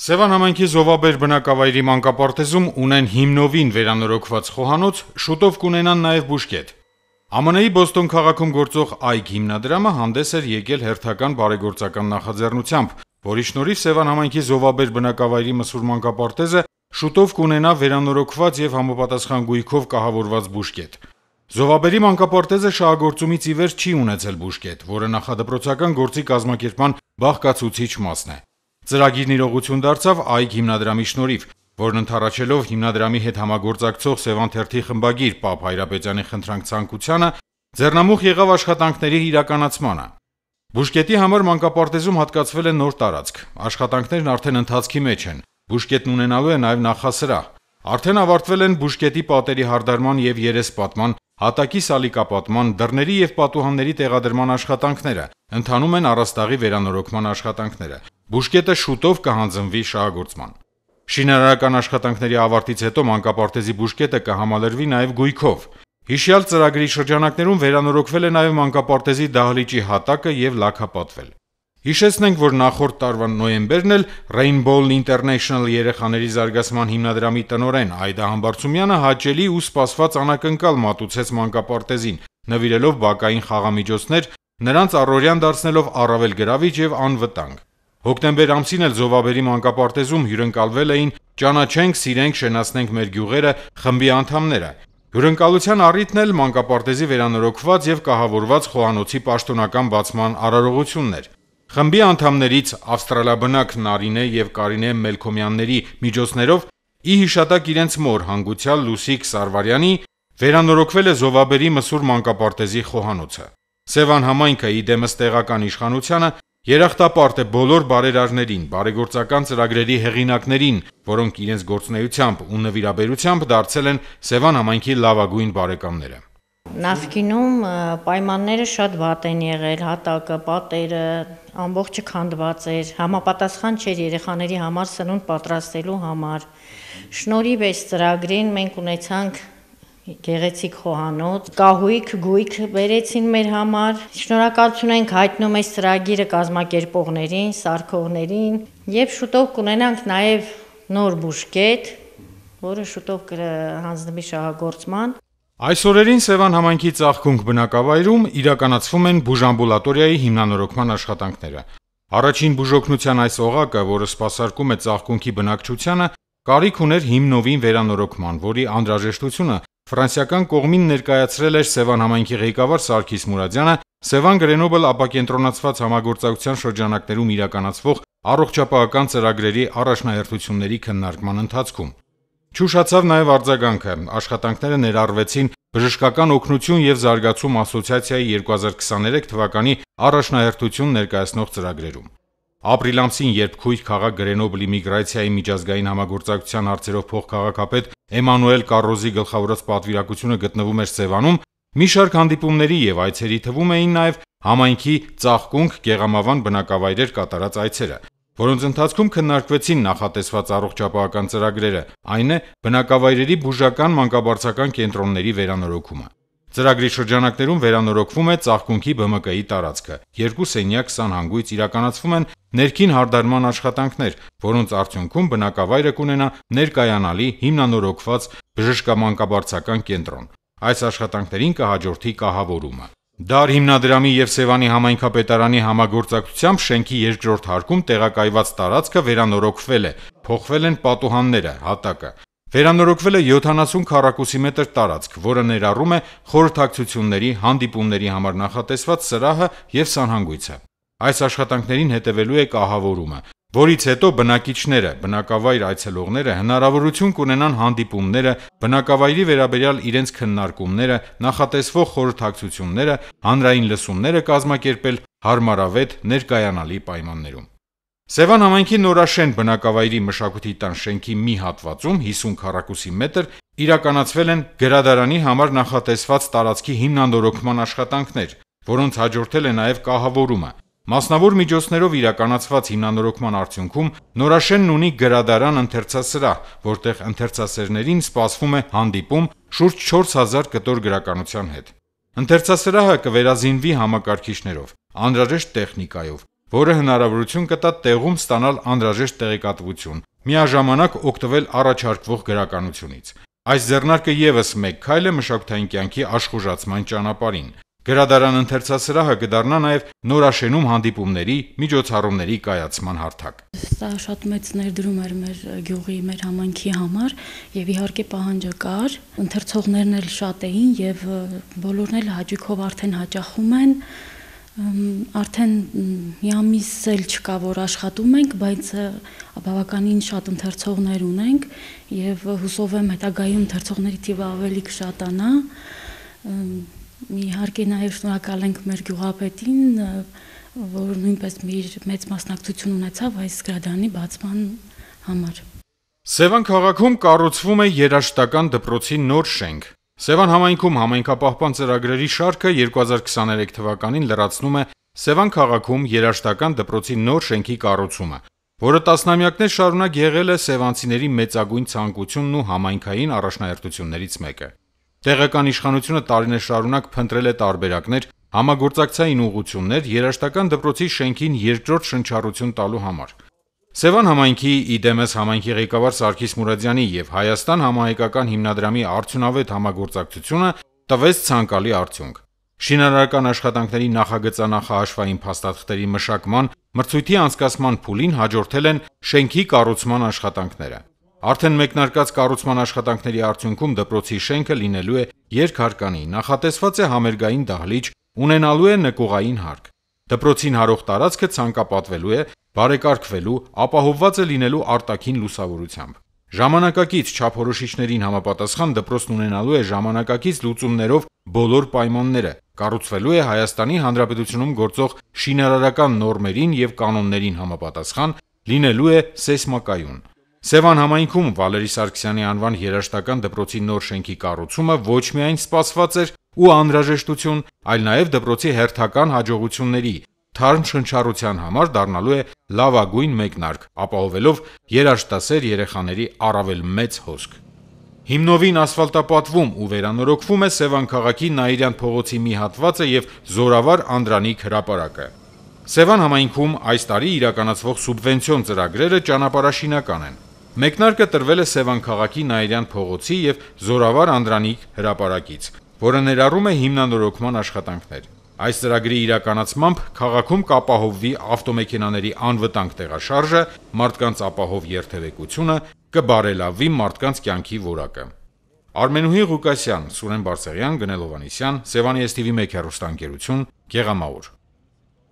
Սևան համայնքի Զովաբեր բնակավայրի մանկապարտեզում ունեն հիմնովին վերանորոգված խոհանոց, շուտով կունենան նաև բուժկետ։ ԱՄՆ-ի Բոստոն քաղաքում գործող այգ հիմնադրամը հանդես էր եկել հերթական բարեգործական նախաձեռնությամբ, որի շնորհիվ Սևան համայնքի Զովաբեր բնակավայրի մսուր մանկապարտեզը շուտով կունենա վերանորոգված եւ համապատասխան գույքով կահավորված բուժկետ։ Զովաբերի մանկապարտեզը շահագործումից ի վեր չի ունեցել բուժկետ, որը նախադպրոցական գործի կազմակերպման բաղկացուցիչ մասն է։ Ծրագիրն իրողություն դարձավ «Այգ» հիմնադրամի շնորհիվ, որն ընդառաջելով հիմնադրամի հետ համագործակցող «Սևան թերթի» խմբագիր Պապ Հայրապետյանի խնդրանք ցանկությանը, ձեռնամուխ եղավ աշխատանքների իրականացմանը: Բուժկետի համար մանկապարտեզում հատկացվել է նոր տարածք: Աշխատանքներն արդեն ընթացքի մեջ են: Բուժկետն ունենալու է նաև նախասրահ: Արդեն ավարտվել են բուժկետի պատերի հարդարման և երեսպատման, հատակի սալիկապատման, դռների և պատուհանների տեղադրման աշխատանքները, ընթանում են առաստաղի վերանորոգման աշխատանքները: Բուշկետը շուտով կհանձնվի շահագործման։ Շինարարական աշխատանքների ավարտից հետո մանկապարտեզի բուժկետը կհամալրվի նաև գույքով։ Հիշյալ ծրագրի շրջանակներում վերանորոգվել է նաև մանկապարտեզի դահլիճի հատակը եւ լակապատվել։ Հիշեցնենք, որ նախորդ տարվա նոյեմբերն էլ Rainbow International երեխաների զարգացման հիմնադրամի տնօրեն Այդա Համբարձումյանը հաճելի ու սպասված անակնկալ մատուցեց մանկապարտեզին, նվիրելով բակային խաղամիջոցներ, նրանց առօրյան դարձնելով առավել գրավիչ եւ անվտանգ։ Հոկտեմբեր ամսին էլ Զովավերի մանկապարտեզում հյուրընկալվել էին «Ճանաչենք, սիրենք, շենացնենք մեր գյուղերը» խմբի անդամները։ Հյուրընկալության առիթն էլ մանկապարտեզի վերանորոգված և կահավորված խոհանոցի պաշտոնական բացման արարողությունն էր։ Խմբի անդամներից ավստրալիաբնակ Նարինե և Կարինե Մելքոմյանների միջոցներով, ի հիշատակ իրենց մոր՝ հանգուցյալ Լուսիկ Սարվարյանի, վերանորոգվել է Զովաբերի մսուր մանկապարտեզի խոհանոցը։ Սևան համայնքը, ի դեմս տեղական իշխանությանը, Երախտապարտ է բոլոր բարերարներին, բարեգործական ծրագրերի հեղինակներին, որոնք իրենց գործունեությամբ ու նվիրաբերությամբ դարձել են Սևան համայնքի լավագույն բարեկամները։ Նախկինում պայմանները շատ վատ են եղել, հատակը, պատերը, ամբողջը քանդված էր, համապատասխան չէր երեխաների համար սնունդ պատրաստելու համար։ Շնորհիվ այս ծրագրին մենք ունեցանք գեղեցիկ խոհանոց, կահույք, գույք բերեցին մեր համար։ Շնորհակալություն ենք հայտնում այս ծրագիրը կազմակերպողներին, սարքողներին, եւ շուտով կունենանք նաեւ նոր բուժկետ, որը շուտով կհանձնվի շահագործման։ Այս օրերին Սևան համայնքի ծաղկունք բնակավայրում իրականացվում են բուժամբուլատորիայի հիմնանորոգման աշխատանքները։ Առաջին բուժօգնության այս օղակը, որը սпасարկում է ծաղկունքի բնակչությանը, կարիք ուներ հիմնովին վերանորոգման, որի անհրաժեշտությունը Ֆրանսիական կողմին ներկայացրել էր Սևան համայնքի ղեկավար Սարգիս Մուրադյանը Սևան Գրենոբլ ապակենտրոնացված համագործակցության շրջանակներում իրականացվող առողջապահական ծրագրերի առաջնահերթությունների քննարկման ընթացքում։ Չուշացավ նաև արձագանքը։ Աշխատանքները ներառվեցին Բժշկական օգնություն եւ զարգացում ասոցիացիայի 2023 թվականի առաջնահերթություն ներկայացնող ծրագրերում։ Ապրիլ ամսին, երբ Խույթ քաղաք Գրենոբլի միգրացիայի միջազգային համագործակցության հարցերով փոխքաղաքապետ Էմանուել Կառոզի գլխավորած պատվիրակությունը գտնվում էր Սևանում, մի շարք հանդիպումների եւ այցերի թվում էին նաեւ համայնքի ծաղկունք գեղամավան բնակավայրեր կատարած այցերը, որոնց ընթացքում քննարկվեցին նախատեսված առողջապահական ծրագրերը, այն է՝ բնակավայրերի բուժական մանկաբարձական կենտրոնների վերանորոգումը։ Ծրագրի շրջանակներում վերանորոգվում է ծաղկունքի ԲՄԿ-ի տարածքը։ Երկու սենյակ 20 հանգույց իրականացվում են ներքին հարդարման աշխատանքներ, որոնց արդյունքում բնակավայրը կունենա ներկայանալի հիմնանորոգված բժշկամանկաբարձական կենտրոն։ Այս աշխատանքներին կհաջորդի կահավորումը։ Դար հիմնադրամի եւ Սևանի համայնքապետարանի համագործակցությամբ շենքի երկրորդ հարկում տեղակայված տարածքը վերանորոգվել է, փոխվել են պատուհանները, հատակը։ Վերանորոգվել է 70 քառակուսի մետր տարածք, որը ներառում է խորհրդակցությունների, հանդիպումների համար նախատեսված սրահը և սանհանգույցը: Այս աշխատանքներին հետևելու է կահավորումը, որից հետո բնակիչները, բնակավայր այցելողները հնարավորություն կունենան հանդիպումները, բնակավայրի վերաբերյալ իրենց քննարկումները, նախատեսվող խորհրդակցությունները, հանրային լսումները կազմակերպել հարմարավետ, ներկայանալի պայմաններում: Սևան համայնքի Նորաշեն բնակավայրի մշակույթի տան շենքի մի հատվածում 50 քառակուսի մետր իրականացվել են գրադարանի համար նախատեսված տարածքի հիմնանորոգման աշխատանքներ, որոնց հաջորդել է նաև կահավորումը։ Մասնավոր միջոցներով իրականացված հիմնանորոգման արդյունքում Նորաշենն ունի գրադարան-ընթերցասրահ, որտեղ ընթերցասերներին սպասվում է հանդիպում շուրջ 4000 կտոր գրականության հետ։ Ընթերցասրահը կվերազինվի համակարգիչներով, անհրաժեշտ տեխնիկայով, որը հնարավորություն կտա տեղում ստանալ անհրաժեշտ տեղեկատվություն, միաժամանակ օգտվել առաջարկվող գրականությունից։ Այս ձեռնարկը եւս մեկ քայլ է մշակութային կյանքի աշխուժացման ճանապարհին։ Գրադարան ընթերցասրահը կդառնա նաև նորաշենում հանդիպումների, միջոցառումների կայացման հարթակ։ Սա շատ մեծ ներդրում էր մեր գյուղի, մեր համայնքի համար եւ իհարկե պահանջը կար։ Ընթերցողներն էլ շատ էին եւ բոլորն էլ հաճույքով արդեն հաճախում են։ հաճախ արդեն մի ամիս էլ չկա որ աշխատում ենք, բայց բավականին շատ ընթերցողներ ունենք եւ հուսով եմ հետագայում ընթերցողների թիվը ավելի կշատանա։ Իհարկե նաեւ շնորհակալ ենք մեր գյուղապետին, որ նույնպես իր մեծ մասնակցություն ունեցավ այս գրադարանի բացման համար։ Սևան քաղաքում կառուցվում է երաշտական դպրոցի նոր շենք։ Սևան համայնքում համայնքապահպան ծրագրերի շարքը 2023 թվականին լրացնում է Սևան քաղաքում երաժշտական դպրոցի նոր շենքի կառուցումը, որը տասնամյակներ շարունակ եղել է սևանցիների մեծագույն ցանկությունն ու համայնքային առաջնահերթություններից մեկը։ Տեղական իշխանությունը տարիներ շարունակ փնտրել է տարբերակներ, համագործակցային ուղղություններ երաժշտական դպրոցի շենքին երկրորդ շնչառություն տալու համար։ Սևան համայնքի ի դեմս համայնքի ղեկավար Սարգիս Մուրադյանի եւ Հայաստան համահայկական հիմնադրամի արդյունավետ համագործակցությունը տվեց ցանկալի արդյունք։ Շինարարական աշխատանքների նախագծանախահաշվային փաստաթղթերի մշակման, մրցույթի անցկացման փուլին հաջորդել են շենքի կառուցման աշխատանքները։ Արդեն մեկնարկած կառուցման աշխատանքների արդյունքում դպրոցի շենքը լինելու է երկհարկանի, նախատեսված է համերգային դահլիճ, ունենալու է նկուղային հարկ։ Դպրոցին հարող տարածքը ցանկապատվելու է, բարեկարգվելու, ապահովված է լինելու արտաքին լուսավորությամբ։ Ժամանակակից չափորոշիչներին համապատասխան դպրոցն ունենալու է ժամանակակից լուծումներով բոլոր պայմանները, կառուցվելու է Հայաստանի Հանրապետությունում գործող շինարարական նորմերին եւ կանոններին համապատասխան, լինելու է սեյսմակայուն։ Սևան համայնքում Վալերի Սարգսյանի անվան երաժշտական դպրոցի նոր շենքի կառուցումը ոչ միայն սպասված էր, ու անհրաժեշտություն, այլ նաև դպրոցի հերթական հաջողությունների թարմ շնչառության համար դառնալու է լավագույն մեկնարկ, ապահովելով երաժշտասեր երեխաների առավել մեծ հոսք։ Հիմնովին ասֆալտապատվում ու վերանորոգվում է Սևան քաղաքի Նաիրյան փողոցի մի հատվածը եւ Զորավար Անդրանիկ հրապարակը։ Սևան համայնքում այս տարի իրականացվող սուբվենցիոն ծրագրերը ճանապարհաշինական են։ Մեկնարկը տրվել է Սևան քաղաքի Նաիրյան փողոցի եւ Զորավար Անդրանիկ հրապարակից որը ներառում է հիմնանորոգման աշխատանքներ։ Այս ծրագրի իրականացմամբ քաղաքում կապահովվի ավտոմեքենաների անվտանգ տեղաշարժը, մարդկանց ապահով երթևեկությունը, կբարելավի մարդկանց կյանքի որակը։ Արմենուհի Ղուկասյան, Սուրեն Բարսեղյան, Գնել Հովհաննիսյան, Սևանի STV1 հեռուստաընկերություն, Գեղամաուր։